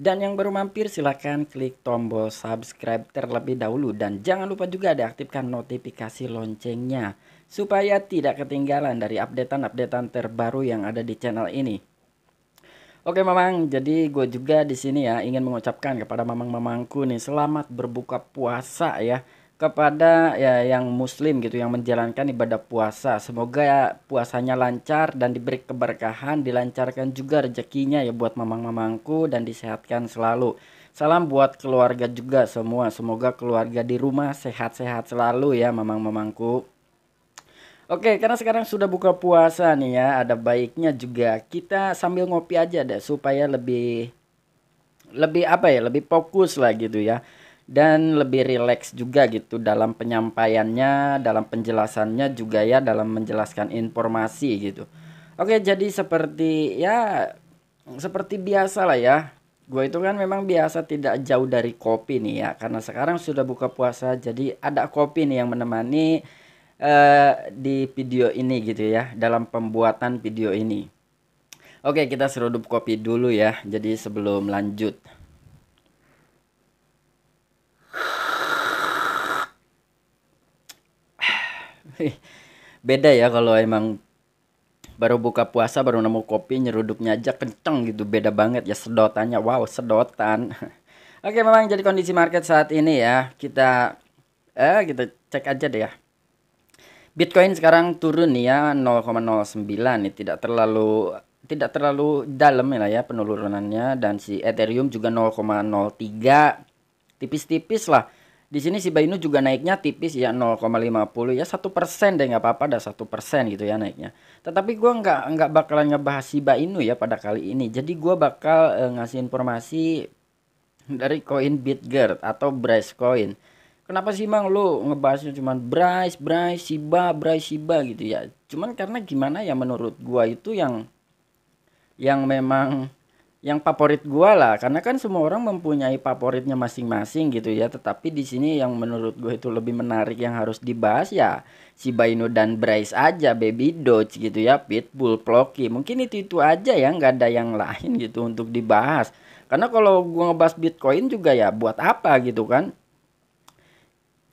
Dan yang baru mampir silahkan klik tombol subscribe terlebih dahulu dan jangan lupa juga diaktifkan notifikasi loncengnya supaya tidak ketinggalan dari updatean-updatean terbaru yang ada di channel ini. Oke Mamang, jadi gue juga di sini ya ingin mengucapkan kepada Mamang-mamangku nih selamat berbuka puasa ya kepada ya yang muslim gitu yang menjalankan ibadah puasa. Semoga ya, puasanya lancar dan diberi keberkahan, dilancarkan juga rezekinya ya buat mamang-mamangku dan disehatkan selalu. Salam buat keluarga juga semua. Semoga keluarga di rumah sehat-sehat selalu ya mamang-mamangku. Oke, karena sekarang sudah buka puasa nih ya, ada baiknya juga kita sambil ngopi aja deh supaya lebih lebih apa ya, lebih fokus lah gitu ya dan lebih rileks juga gitu dalam penyampaiannya, dalam penjelasannya juga ya dalam menjelaskan informasi gitu. Oke, jadi seperti ya seperti biasa lah ya. Gue itu kan memang biasa tidak jauh dari kopi nih ya karena sekarang sudah buka puasa jadi ada kopi nih yang menemani uh, di video ini gitu ya dalam pembuatan video ini. Oke, kita serudup kopi dulu ya. Jadi sebelum lanjut. beda ya kalau emang baru buka puasa baru nemu kopi nyeruduknya aja kenceng gitu beda banget ya sedotannya wow sedotan oke memang jadi kondisi market saat ini ya kita eh kita cek aja deh ya Bitcoin sekarang turun nih ya 0,09 nih tidak terlalu tidak terlalu dalam ya, ya penurunannya dan si Ethereum juga 0,03 tipis-tipis lah di sini si Inu juga naiknya tipis ya 0,50 ya satu persen deh nggak apa-apa dah satu persen gitu ya naiknya. Tetapi gue nggak nggak bakalan ngebahas si Inu ya pada kali ini. Jadi gue bakal uh, ngasih informasi dari koin Bitgert atau Bryce Coin. Kenapa sih mang lu ngebahasnya cuman Bryce, Bryce, Shiba, Bryce, Shiba gitu ya. Cuman karena gimana ya menurut gue itu yang yang memang yang favorit gue lah karena kan semua orang mempunyai favoritnya masing-masing gitu ya tetapi di sini yang menurut gue itu lebih menarik yang harus dibahas ya si Baino dan Bryce aja Baby Dodge gitu ya Pitbull Plocky mungkin itu itu aja ya nggak ada yang lain gitu untuk dibahas karena kalau gue ngebahas Bitcoin juga ya buat apa gitu kan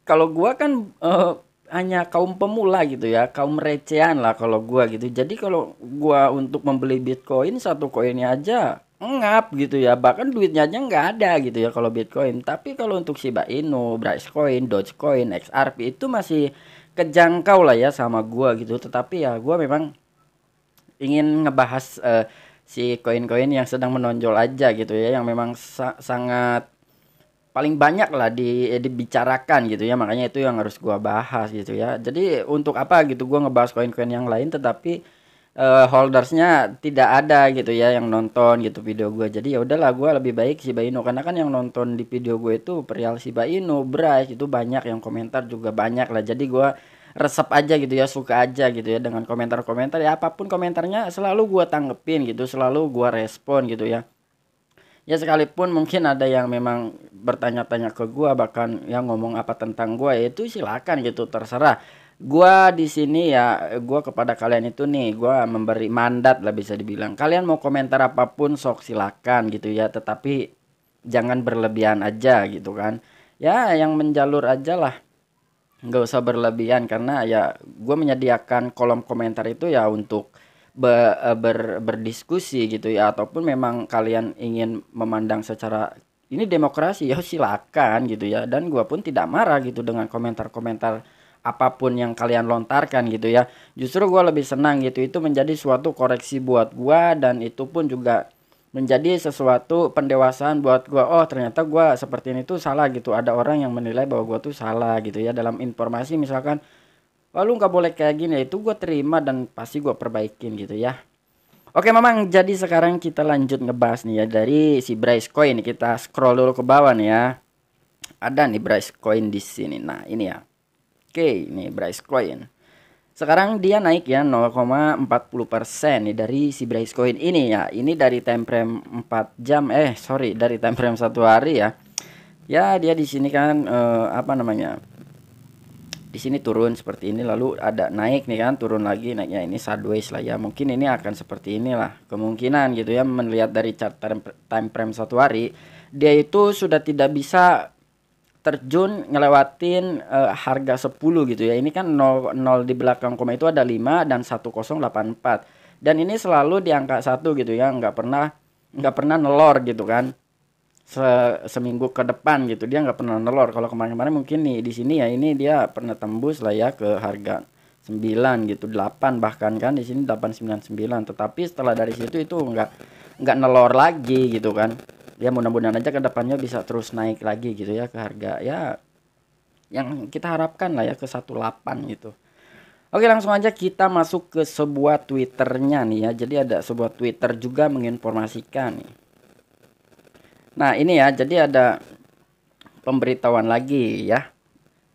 kalau gue kan uh, hanya kaum pemula gitu ya kaum recehan lah kalau gue gitu jadi kalau gue untuk membeli bitcoin satu koinnya aja ngap gitu ya bahkan duitnya aja nggak ada gitu ya kalau Bitcoin tapi kalau untuk Shiba Inu, Coin, Dogecoin, XRP itu masih kejangkau lah ya sama gua gitu tetapi ya gua memang ingin ngebahas uh, si koin-koin yang sedang menonjol aja gitu ya yang memang sa sangat paling banyak lah di eh, dibicarakan gitu ya makanya itu yang harus gua bahas gitu ya jadi untuk apa gitu gua ngebahas koin-koin yang lain tetapi uh, holdersnya tidak ada gitu ya yang nonton gitu video gue jadi ya udahlah gue lebih baik Shiba Inu karena kan yang nonton di video gue itu perihal si Inu Bryce itu banyak yang komentar juga banyak lah jadi gue resep aja gitu ya suka aja gitu ya dengan komentar-komentar ya apapun komentarnya selalu gue tanggepin gitu selalu gue respon gitu ya ya sekalipun mungkin ada yang memang bertanya-tanya ke gue bahkan yang ngomong apa tentang gue ya itu silakan gitu terserah gua di sini ya gua kepada kalian itu nih gua memberi mandat lah bisa dibilang kalian mau komentar apapun sok silakan gitu ya tetapi jangan berlebihan aja gitu kan ya yang menjalur aja lah nggak usah berlebihan karena ya gua menyediakan kolom komentar itu ya untuk be, eh, ber, berdiskusi gitu ya ataupun memang kalian ingin memandang secara ini demokrasi ya silakan gitu ya dan gua pun tidak marah gitu dengan komentar-komentar apapun yang kalian lontarkan gitu ya justru gue lebih senang gitu itu menjadi suatu koreksi buat gue dan itu pun juga menjadi sesuatu pendewasaan buat gue oh ternyata gue seperti ini tuh salah gitu ada orang yang menilai bahwa gue tuh salah gitu ya dalam informasi misalkan lalu nggak boleh kayak gini ya itu gue terima dan pasti gue perbaikin gitu ya Oke memang jadi sekarang kita lanjut ngebahas nih ya dari si Bryce Coin. Kita scroll dulu ke bawah nih ya. Ada nih Bryce Coin di sini. Nah, ini ya. Oke, ini Bryce Coin. Sekarang dia naik ya 0,40% nih dari si Bryce Coin ini ya. Ini dari time frame 4 jam eh sorry dari time frame 1 hari ya. Ya dia di sini kan eh, apa namanya? Di sini turun seperti ini lalu ada naik nih kan turun lagi naiknya ini sideways lah ya. Mungkin ini akan seperti inilah kemungkinan gitu ya melihat dari chart time frame 1 hari dia itu sudah tidak bisa terjun ngelewatin uh, harga 10 gitu ya. Ini kan 0, 0 di belakang koma itu ada 5 dan 1084. Dan ini selalu di angka 1 gitu ya, nggak pernah nggak pernah nelor gitu kan. Se seminggu ke depan gitu dia nggak pernah nelor. Kalau kemarin-kemarin mungkin nih di sini ya ini dia pernah tembus lah ya ke harga 9 gitu, 8 bahkan kan di sini 899. Tetapi setelah dari situ itu nggak nggak nelor lagi gitu kan ya mudah-mudahan aja ke depannya bisa terus naik lagi gitu ya ke harga ya yang kita harapkan lah ya ke 18 gitu. Oke langsung aja kita masuk ke sebuah twitternya nih ya. Jadi ada sebuah twitter juga menginformasikan nih. Nah ini ya jadi ada pemberitahuan lagi ya.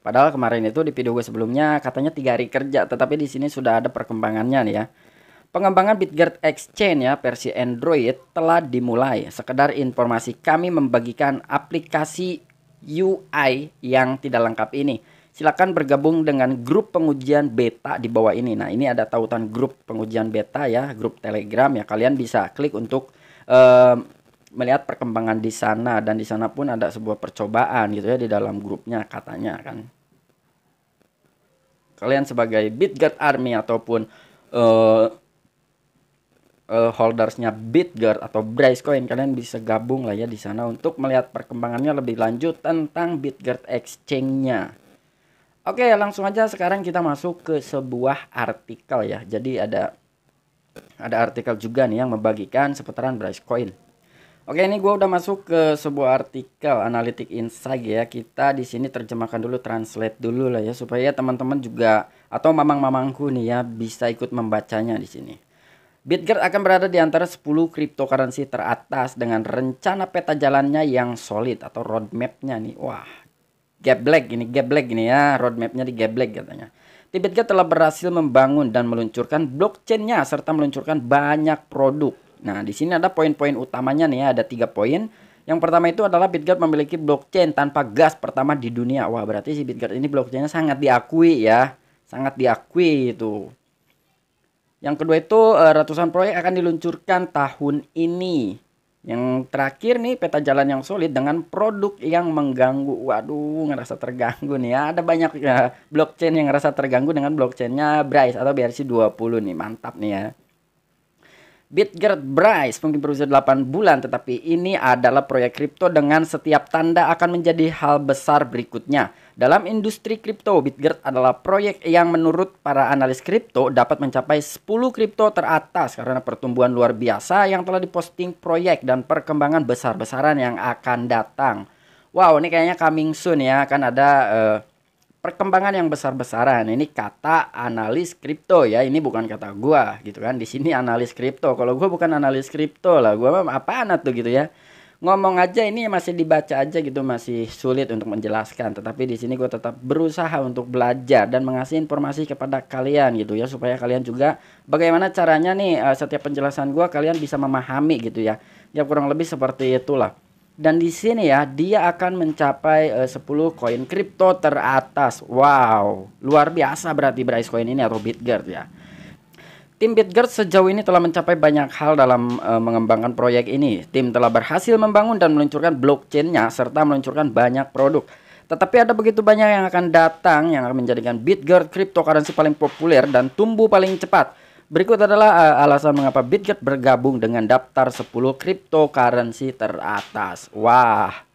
Padahal kemarin itu di video gue sebelumnya katanya tiga hari kerja, tetapi di sini sudah ada perkembangannya nih ya. Pengembangan Bitguard Exchange ya versi Android telah dimulai. Sekedar informasi kami membagikan aplikasi UI yang tidak lengkap ini. Silakan bergabung dengan grup pengujian beta di bawah ini. Nah, ini ada tautan grup pengujian beta ya, grup Telegram ya. Kalian bisa klik untuk uh, melihat perkembangan di sana dan di sana pun ada sebuah percobaan gitu ya di dalam grupnya katanya kan. Kalian sebagai Bitguard Army ataupun uh, uh, holdersnya Bitguard atau Coin kalian bisa gabung lah ya di sana untuk melihat perkembangannya lebih lanjut tentang Bitguard exchange-nya. Oke, langsung aja sekarang kita masuk ke sebuah artikel ya. Jadi ada ada artikel juga nih yang membagikan seputaran Coin. Oke, ini gue udah masuk ke sebuah artikel Analytic Insight ya. Kita di sini terjemahkan dulu, translate dulu lah ya supaya teman-teman juga atau mamang-mamangku nih ya bisa ikut membacanya di sini. Bitget akan berada di antara 10 cryptocurrency teratas dengan rencana peta jalannya yang solid atau roadmapnya nih. Wah, Gap Black ini, Gap Black ini ya, roadmapnya di Gap Black katanya. Bitget telah berhasil membangun dan meluncurkan blockchainnya serta meluncurkan banyak produk. Nah, di sini ada poin-poin utamanya nih ya, ada tiga poin. Yang pertama itu adalah Bitget memiliki blockchain tanpa gas pertama di dunia. Wah, berarti si Bitget ini blockchainnya sangat diakui ya, sangat diakui itu. Yang kedua itu eh, ratusan proyek akan diluncurkan tahun ini. Yang terakhir nih peta jalan yang solid dengan produk yang mengganggu. Waduh, ngerasa terganggu nih ya. Ada banyak ya blockchain yang ngerasa terganggu dengan blockchainnya Bryce atau BRC20 nih. Mantap nih ya. Bitgert Bryce mungkin berusia 8 bulan tetapi ini adalah proyek kripto dengan setiap tanda akan menjadi hal besar berikutnya. Dalam industri kripto, Bitgert adalah proyek yang menurut para analis kripto dapat mencapai 10 kripto teratas karena pertumbuhan luar biasa yang telah diposting proyek dan perkembangan besar-besaran yang akan datang. Wow, ini kayaknya coming soon ya, akan ada uh, perkembangan yang besar-besaran. Ini kata analis kripto ya, ini bukan kata gua gitu kan. Di sini analis kripto. Kalau gua bukan analis kripto lah, gua mah anak tuh gitu ya. Ngomong aja ini masih dibaca aja gitu, masih sulit untuk menjelaskan. Tetapi di sini gua tetap berusaha untuk belajar dan mengasih informasi kepada kalian gitu ya supaya kalian juga bagaimana caranya nih eh, setiap penjelasan gua kalian bisa memahami gitu ya. Ya kurang lebih seperti itulah dan di sini ya dia akan mencapai eh, uh, 10 koin kripto teratas. Wow, luar biasa berarti Coin ini atau Bitgert ya. Tim Bitgert sejauh ini telah mencapai banyak hal dalam uh, mengembangkan proyek ini. Tim telah berhasil membangun dan meluncurkan blockchain-nya serta meluncurkan banyak produk. Tetapi ada begitu banyak yang akan datang yang akan menjadikan Bitgert cryptocurrency paling populer dan tumbuh paling cepat. Berikut adalah eh, alasan mengapa Bitget bergabung dengan daftar 10 cryptocurrency teratas. Wah.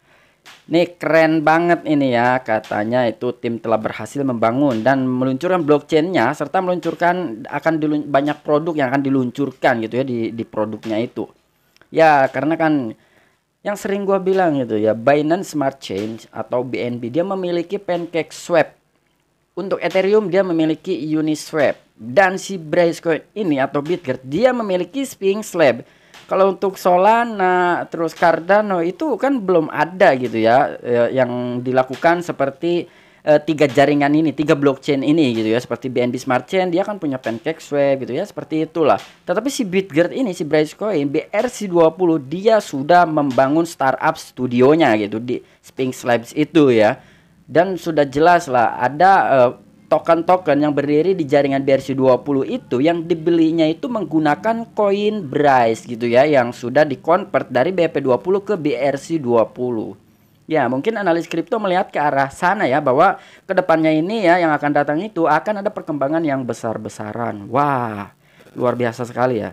ini keren banget ini ya katanya itu tim telah berhasil membangun dan meluncurkan blockchain-nya serta meluncurkan akan banyak produk yang akan diluncurkan gitu ya di, di produknya itu ya karena kan yang sering gue bilang gitu ya Binance Smart Chain atau BNB dia memiliki Pancake Swap untuk Ethereum dia memiliki Uniswap dan si Bracecoin ini atau Bitger, dia memiliki Sphinx slab. Kalau untuk Solana terus Cardano itu kan belum ada gitu ya, ya yang dilakukan seperti uh, tiga jaringan ini, tiga blockchain ini gitu ya, seperti BNB Smart Chain dia kan punya Pancake PancakeSwap gitu ya, seperti itulah. Tetapi si Bitgert ini si Bracecoin BRC20 dia sudah membangun startup studionya gitu di Sphinx Labs itu ya. Dan sudah jelas lah ada uh, token-token yang berdiri di jaringan BRC20 itu yang dibelinya itu menggunakan koin Bryce gitu ya yang sudah dikonvert dari BP20 ke BRC20. Ya, mungkin analis kripto melihat ke arah sana ya bahwa kedepannya ini ya yang akan datang itu akan ada perkembangan yang besar-besaran. Wah, luar biasa sekali ya.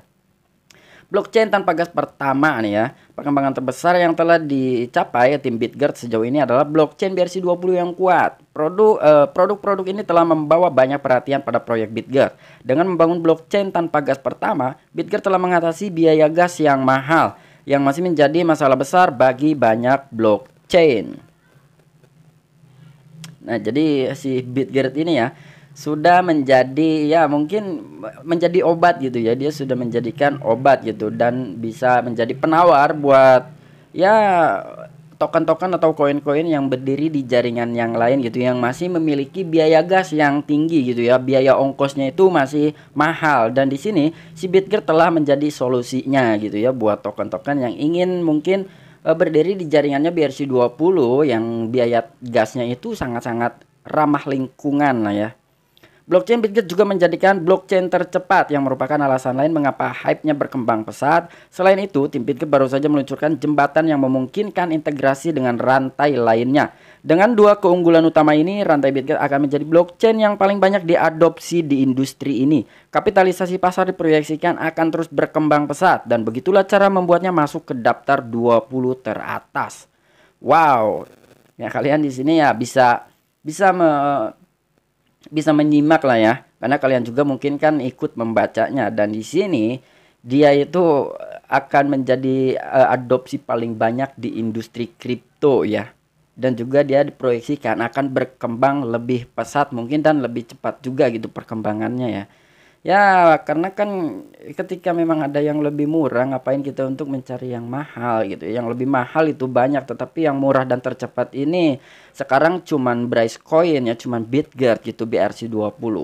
Blockchain tanpa gas pertama nih ya. Perkembangan terbesar yang telah dicapai tim Bitgert sejauh ini adalah blockchain BRC20 yang kuat. Produk, eh, produk-produk ini telah membawa banyak perhatian pada proyek Bitgert. Dengan membangun blockchain tanpa gas pertama, Bitgert telah mengatasi biaya gas yang mahal yang masih menjadi masalah besar bagi banyak blockchain. Nah, jadi si Bitgert ini ya sudah menjadi ya mungkin menjadi obat gitu ya dia sudah menjadikan obat gitu dan bisa menjadi penawar buat ya token-token atau koin-koin yang berdiri di jaringan yang lain gitu yang masih memiliki biaya gas yang tinggi gitu ya biaya ongkosnya itu masih mahal dan di sini si Bitger telah menjadi solusinya gitu ya buat token-token yang ingin mungkin uh, berdiri di jaringannya BRC20 yang biaya gasnya itu sangat-sangat ramah lingkungan lah ya Blockchain Bitget juga menjadikan blockchain tercepat yang merupakan alasan lain mengapa hype-nya berkembang pesat. Selain itu, tim Bitget baru saja meluncurkan jembatan yang memungkinkan integrasi dengan rantai lainnya. Dengan dua keunggulan utama ini, rantai Bitget akan menjadi blockchain yang paling banyak diadopsi di industri ini. Kapitalisasi pasar diproyeksikan akan terus berkembang pesat dan begitulah cara membuatnya masuk ke daftar 20 teratas. Wow. Ya kalian di sini ya bisa bisa me bisa menyimak lah ya karena kalian juga mungkin kan ikut membacanya dan di sini dia itu akan menjadi uh, adopsi paling banyak di industri kripto ya dan juga dia diproyeksikan akan berkembang lebih pesat mungkin dan lebih cepat juga gitu perkembangannya ya ya karena kan ketika memang ada yang lebih murah ngapain kita untuk mencari yang mahal gitu yang lebih mahal itu banyak tetapi yang murah dan tercepat ini sekarang cuman Bryce Coin ya cuman Bitguard gitu BRC20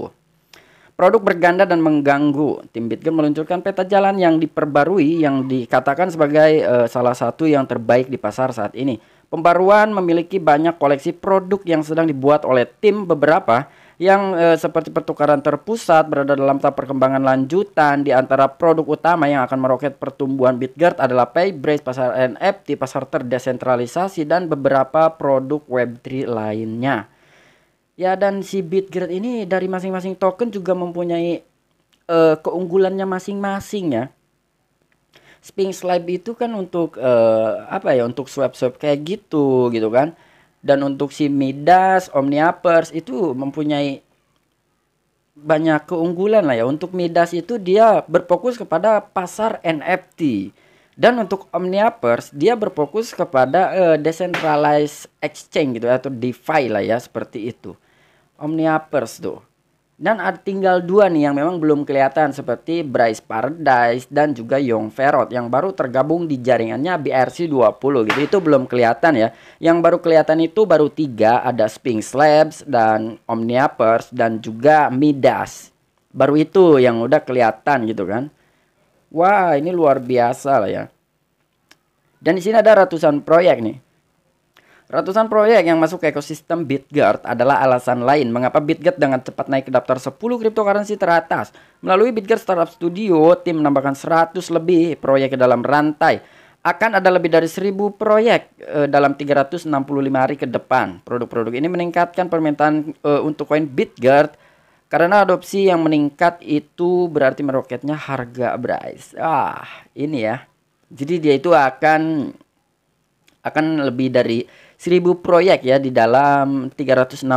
produk berganda dan mengganggu tim Bitget meluncurkan peta jalan yang diperbarui yang dikatakan sebagai uh, salah satu yang terbaik di pasar saat ini pembaruan memiliki banyak koleksi produk yang sedang dibuat oleh tim beberapa yang e, seperti pertukaran terpusat berada dalam tahap perkembangan lanjutan di antara produk utama yang akan meroket pertumbuhan Bitguard adalah Paybrace, pasar NFT, pasar terdesentralisasi dan beberapa produk Web3 lainnya. Ya dan si Bitguard ini dari masing-masing token juga mempunyai e, keunggulannya masing-masing ya. Sphinx Lab itu kan untuk eh, apa ya untuk swap swap kayak gitu gitu kan dan untuk si Midas, Omniapers itu mempunyai banyak keunggulan lah ya. Untuk Midas itu dia berfokus kepada pasar NFT. Dan untuk Omniapers dia berfokus kepada uh, decentralized exchange gitu atau DeFi lah ya seperti itu. Omniapers tuh. Dan ada tinggal dua nih yang memang belum kelihatan seperti Bryce Paradise dan juga Young Ferrot yang baru tergabung di jaringannya BRC20 gitu. Itu belum kelihatan ya. Yang baru kelihatan itu baru tiga ada Sphinx Labs dan Omniapers dan juga Midas. Baru itu yang udah kelihatan gitu kan. Wah ini luar biasa lah ya. Dan di sini ada ratusan proyek nih. Ratusan proyek yang masuk ke ekosistem BitGuard adalah alasan lain mengapa BitGuard dengan cepat naik ke daftar 10 cryptocurrency teratas. Melalui BitGuard Startup Studio, tim menambahkan 100 lebih proyek ke dalam rantai. Akan ada lebih dari 1000 proyek e, dalam 365 hari ke depan. Produk-produk ini meningkatkan permintaan e, untuk koin BitGuard karena adopsi yang meningkat itu berarti meroketnya harga Bryce. Ah, ini ya. Jadi dia itu akan akan lebih dari 1000 proyek ya di dalam 365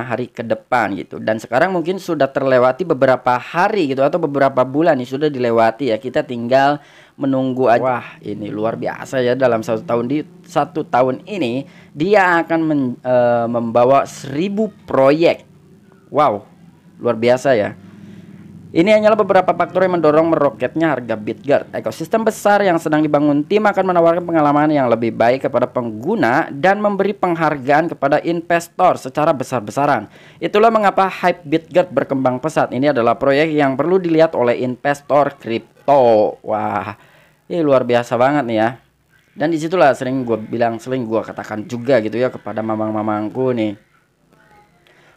hari ke depan gitu. Dan sekarang mungkin sudah terlewati beberapa hari gitu atau beberapa bulan nih sudah dilewati ya. Kita tinggal menunggu aja. Wah, ini luar biasa ya dalam satu tahun di satu tahun ini dia akan men, e, membawa 1000 proyek. Wow, luar biasa ya. Ini hanyalah beberapa faktor yang mendorong meroketnya harga BitGuard. Ekosistem besar yang sedang dibangun tim akan menawarkan pengalaman yang lebih baik kepada pengguna dan memberi penghargaan kepada investor secara besar-besaran. Itulah mengapa hype BitGuard berkembang pesat. Ini adalah proyek yang perlu dilihat oleh investor kripto. Wah, ini luar biasa banget nih ya. Dan disitulah sering gue bilang, sering gue katakan juga gitu ya kepada mamang-mamangku nih.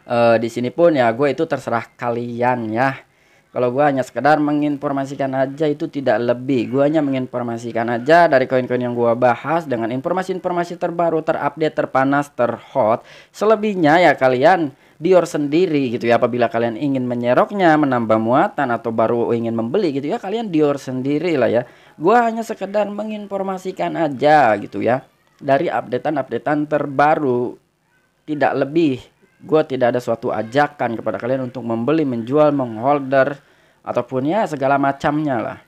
Uh, di sini pun ya gue itu terserah kalian ya kalau gue hanya sekedar menginformasikan aja itu tidak lebih. Gue hanya menginformasikan aja dari koin-koin yang gue bahas dengan informasi-informasi terbaru, terupdate, terpanas, terhot. Selebihnya ya kalian dior sendiri gitu ya apabila kalian ingin menyeroknya menambah muatan atau baru ingin membeli gitu ya kalian dior sendiri lah ya gue hanya sekedar menginformasikan aja gitu ya dari updatean-updatean terbaru tidak lebih Gue tidak ada suatu ajakan kepada kalian untuk membeli, menjual, mengholder, ataupun ya segala macamnya lah.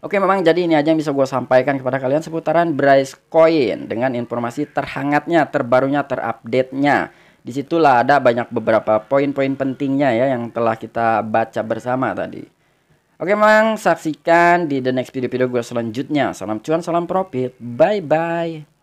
Oke memang jadi ini aja yang bisa gue sampaikan kepada kalian seputaran Bryce Coin dengan informasi terhangatnya, terbarunya, terupdate-nya. Disitulah ada banyak beberapa poin-poin pentingnya ya yang telah kita baca bersama tadi. Oke memang saksikan di the next video-video gue selanjutnya. Salam cuan, salam profit. Bye-bye.